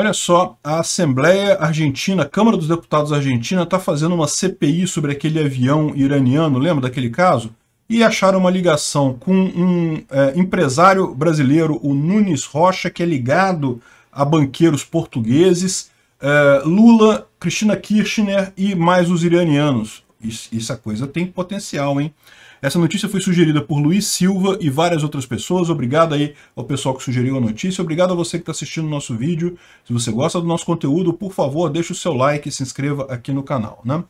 Olha só, a Assembleia Argentina, a Câmara dos Deputados Argentina, está fazendo uma CPI sobre aquele avião iraniano, lembra daquele caso? E acharam uma ligação com um é, empresário brasileiro, o Nunes Rocha, que é ligado a banqueiros portugueses, é, Lula, Cristina Kirchner e mais os iranianos isso, essa é coisa tem potencial, hein? Essa notícia foi sugerida por Luiz Silva e várias outras pessoas. Obrigado aí ao pessoal que sugeriu a notícia. Obrigado a você que está assistindo o nosso vídeo. Se você gosta do nosso conteúdo, por favor, deixe o seu like e se inscreva aqui no canal, né?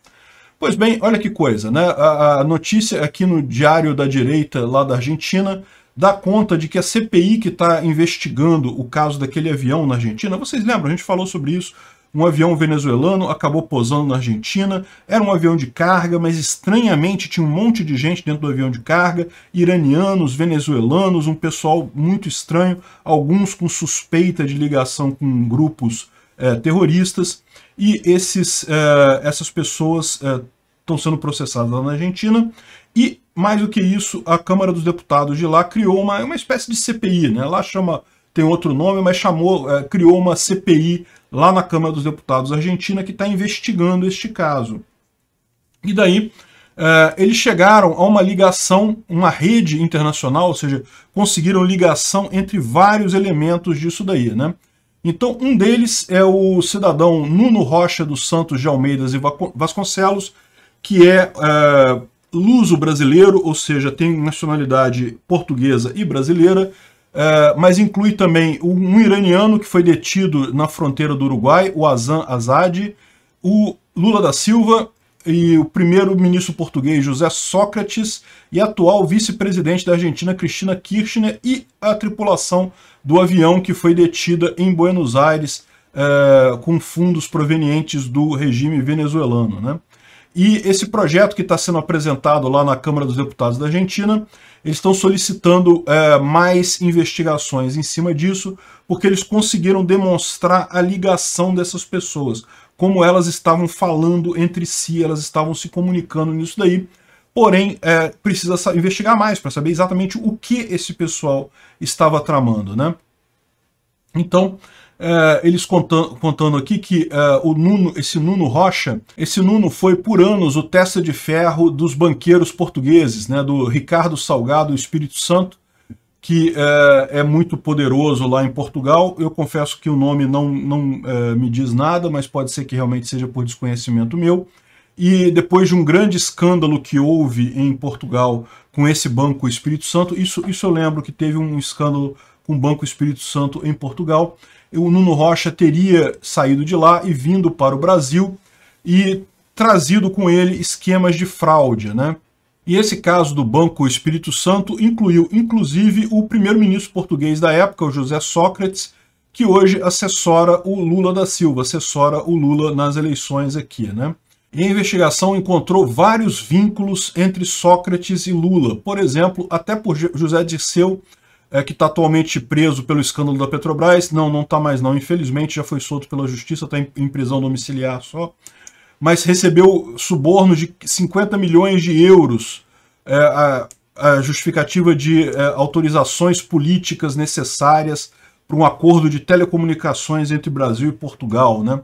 Pois bem, olha que coisa, né? A, a notícia aqui no Diário da Direita, lá da Argentina, dá conta de que a CPI que está investigando o caso daquele avião na Argentina, vocês lembram, a gente falou sobre isso um avião venezuelano acabou posando na Argentina. Era um avião de carga, mas estranhamente tinha um monte de gente dentro do avião de carga: iranianos, venezuelanos, um pessoal muito estranho, alguns com suspeita de ligação com grupos é, terroristas. E esses, é, essas pessoas eh, estão sendo processadas lá na Argentina. E, mais do que isso, a Câmara dos Deputados de lá criou uma, uma espécie de CPI, né? Lá chama tem outro nome, mas chamou, é, criou uma CPI lá na Câmara dos Deputados Argentina que está investigando este caso. E daí é, eles chegaram a uma ligação, uma rede internacional, ou seja, conseguiram ligação entre vários elementos disso daí, né? Então, um deles é o cidadão Nuno Rocha dos Santos de Almeidas e Vasconcelos, que é, é luso brasileiro, ou seja, tem nacionalidade portuguesa e brasileira, é, mas inclui também um, iraniano que foi detido na fronteira do Uruguai, o Azan Azad, o Lula da Silva e o primeiro-ministro português José Sócrates e atual vice-presidente da Argentina Cristina Kirchner e a tripulação do avião que foi detida em Buenos Aires é, com fundos provenientes do regime venezuelano. Né? E esse projeto que está sendo apresentado lá na Câmara dos Deputados da Argentina, eles estão solicitando é, mais investigações em cima disso, porque eles conseguiram demonstrar a ligação dessas pessoas, como elas estavam falando entre si, elas estavam se comunicando nisso daí. Porém, é, precisa investigar mais para saber exatamente o que esse pessoal estava tramando, né? Então, é, eles contando, contando, aqui que é, o Nuno, esse Nuno Rocha, esse Nuno foi por anos o testa de ferro dos banqueiros portugueses, né, do Ricardo Salgado, Espírito Santo, que é, é, muito poderoso lá em Portugal. Eu confesso que o nome não, não é, me diz nada, mas pode ser que realmente seja por desconhecimento meu. E depois de um grande escândalo que houve em Portugal com esse Banco Espírito Santo, isso, isso eu lembro que teve um escândalo com o Banco Espírito Santo em Portugal, o Nuno Rocha teria saído de lá e vindo para o Brasil e trazido com ele esquemas de fraude, né? E esse caso do Banco Espírito Santo incluiu, inclusive, o primeiro-ministro português da época, o José Sócrates, que hoje assessora o Lula da Silva, assessora o Lula nas eleições aqui, né? E a investigação encontrou vários vínculos entre Sócrates e Lula. Por exemplo, até por José Dirceu, é, que está atualmente preso pelo escândalo da Petrobras. Não, não está mais não. Infelizmente já foi solto pela justiça, está em, em prisão domiciliar só. Mas recebeu subornos de 50 milhões de euros. É, a, a, justificativa de é, autorizações políticas necessárias para um acordo de telecomunicações entre Brasil e Portugal, né?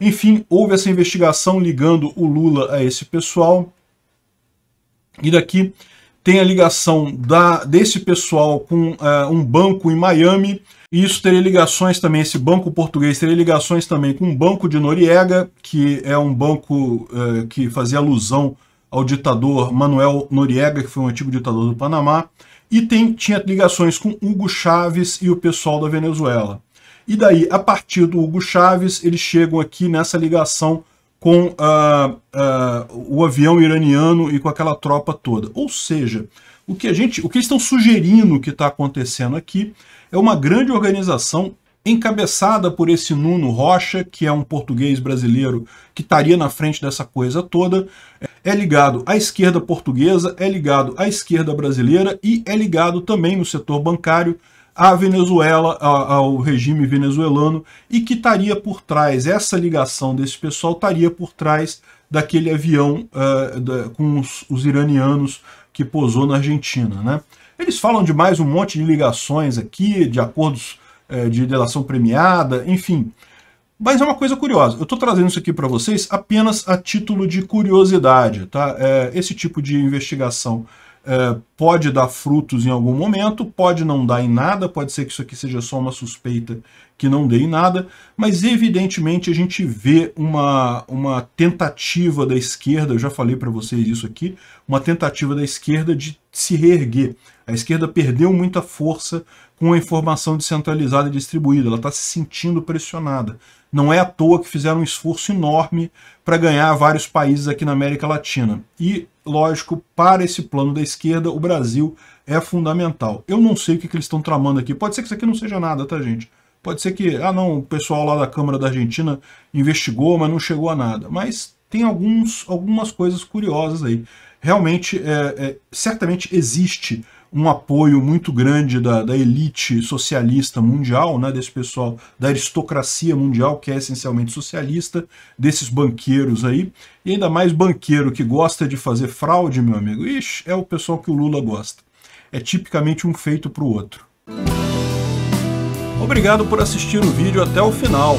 Enfim, houve essa investigação ligando o Lula a esse pessoal. E daqui tem a ligação da, desse pessoal com uh, um banco em Miami, e isso teria ligações também, esse banco português teria ligações também com um banco de Noriega, que é um banco uh, que fazia alusão ao ditador Manuel Noriega, que foi um antigo ditador do Panamá, e tem, tinha ligações com Hugo Chávez e o pessoal da Venezuela. E daí, a partir do Hugo Chaves, eles chegam aqui nessa ligação com ah, ah, o avião iraniano e com aquela tropa toda. Ou seja, o que a gente, o que eles estão sugerindo que está acontecendo aqui é uma grande organização encabeçada por esse Nuno Rocha, que é um português brasileiro que estaria na frente dessa coisa toda, é ligado à esquerda portuguesa, é ligado à esquerda brasileira e é ligado também no setor bancário a Venezuela, ao regime venezuelano, e que estaria por trás, essa ligação desse pessoal estaria por trás daquele avião uh, da, com os, os, iranianos que pousou na Argentina. Né? Eles falam de mais um monte de ligações aqui, de acordos uh, de delação premiada, enfim. Mas é uma coisa curiosa. Eu estou trazendo isso aqui para vocês apenas a título de curiosidade. Tá? Eh, esse tipo de investigação é, pode dar frutos em algum momento, pode não dar em nada, pode ser que isso aqui seja só uma suspeita que não dê em nada, mas evidentemente a gente vê uma, uma tentativa da esquerda, eu já falei para vocês isso aqui, uma tentativa da esquerda de se reerguer. A esquerda perdeu muita força com a informação descentralizada e distribuída, ela está se sentindo pressionada. Não é à toa que fizeram um esforço enorme para ganhar vários países aqui na América Latina. E, lógico, para esse plano da esquerda, o Brasil é fundamental. Eu não sei o que, que eles estão tramando aqui. Pode ser que isso aqui não seja nada, tá, gente? Pode ser que, ah não, o pessoal lá da Câmara da Argentina investigou, mas não chegou a nada. Mas tem alguns, algumas coisas curiosas aí realmente, é, é, certamente existe um apoio muito grande da, da, elite socialista mundial, né, desse pessoal da aristocracia mundial, que é essencialmente socialista, desses banqueiros aí, e ainda mais banqueiro que gosta de fazer fraude, meu amigo, ixi, é o pessoal que o Lula gosta. É tipicamente um feito para o outro. Obrigado por assistir o vídeo até o final.